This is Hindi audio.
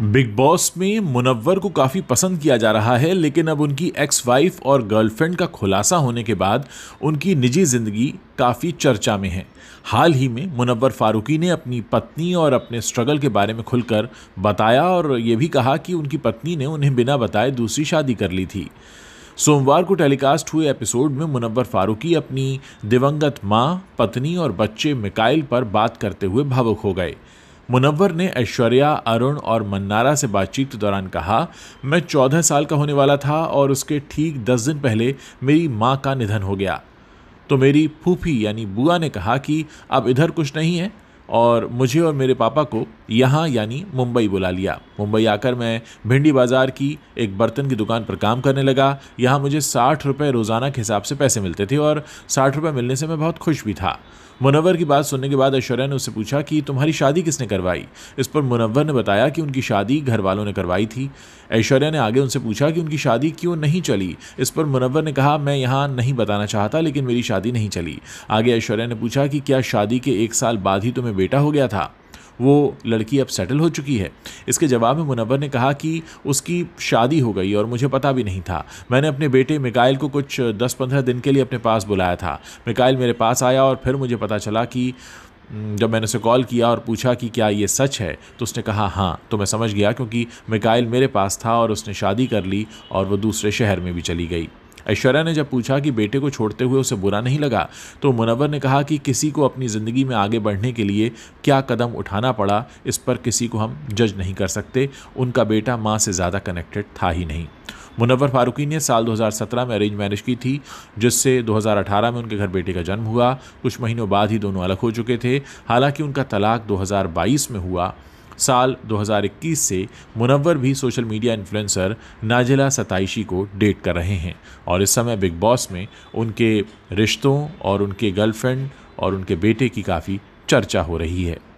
बिग बॉस में मुनव्वर को काफ़ी पसंद किया जा रहा है लेकिन अब उनकी एक्स वाइफ और गर्लफ्रेंड का खुलासा होने के बाद उनकी निजी ज़िंदगी काफ़ी चर्चा में है हाल ही में मुनव्वर फारूकी ने अपनी पत्नी और अपने स्ट्रगल के बारे में खुलकर बताया और ये भी कहा कि उनकी पत्नी ने उन्हें बिना बताए दूसरी शादी कर ली थी सोमवार को टेलीकास्ट हुए एपिसोड में मुनव्वर फारूकी अपनी दिवंगत माँ पत्नी और बच्चे मिकाइल पर बात करते हुए भावुक हो गए मुनव्वर ने ऐश्वर्या अरुण और मन्नारा से बातचीत के दौरान कहा मैं चौदह साल का होने वाला था और उसके ठीक दस दिन पहले मेरी माँ का निधन हो गया तो मेरी फूफी यानी बुआ ने कहा कि अब इधर कुछ नहीं है और मुझे और मेरे पापा को यहाँ यानी मुंबई बुला लिया मुंबई आकर मैं भिंडी बाज़ार की एक बर्तन की दुकान पर काम करने लगा यहाँ मुझे साठ रुपये रोज़ाना के हिसाब से पैसे मिलते थे और साठ रुपये मिलने से मैं बहुत खुश भी था मुनवर की बात सुनने के बाद ऐश्वर्या ने उससे पूछा कि तुम्हारी शादी किसने करवाई इस पर मुनवर ने बताया कि उनकी शादी घर वालों ने करवाई थी ऐश्वर्या ने आगे उनसे पूछा कि उनकी शादी क्यों नहीं चली इस पर मुनवर ने कहा मैं यहाँ नहीं बताना चाहता लेकिन मेरी शादी नहीं चली आगे ऐश्वर्या ने पूछा कि क्या शादी के एक साल बाद ही तुम्हें बेटा हो गया था वो लड़की अब सेटल हो चुकी है इसके जवाब में मुनवर ने कहा कि उसकी शादी हो गई और मुझे पता भी नहीं था मैंने अपने बेटे मिकाइल को कुछ दस पंद्रह दिन के लिए अपने पास बुलाया था मिकाइल मेरे पास आया और फिर मुझे पता चला कि जब मैंने उसे कॉल किया और पूछा कि क्या ये सच है तो उसने कहा हाँ तो मैं समझ गया क्योंकि मिकाइल मेरे पास था और उसने शादी कर ली और वो दूसरे शहर में भी चली गई ऐश्वर्या ने जब पूछा कि बेटे को छोड़ते हुए उसे बुरा नहीं लगा तो मुनवर ने कहा कि किसी को अपनी ज़िंदगी में आगे बढ़ने के लिए क्या कदम उठाना पड़ा इस पर किसी को हम जज नहीं कर सकते उनका बेटा माँ से ज़्यादा कनेक्टेड था ही नहीं मुनवर फारूकी ने साल 2017 में अरेंज मैरिज की थी जिससे 2018 में उनके घर बेटे का जन्म हुआ कुछ महीनों बाद ही दोनों अलग हो चुके थे हालांकि उनका तलाक 2022 में हुआ साल 2021 से मुनव्वर भी social media influencer Nazila Sitaishi को डेट कर रहे हैं और इस समय बिग बॉस में उनके रिश्तों और उनके गर्लफ्रेंड और उनके बेटे की काफ़ी चर्चा हो रही है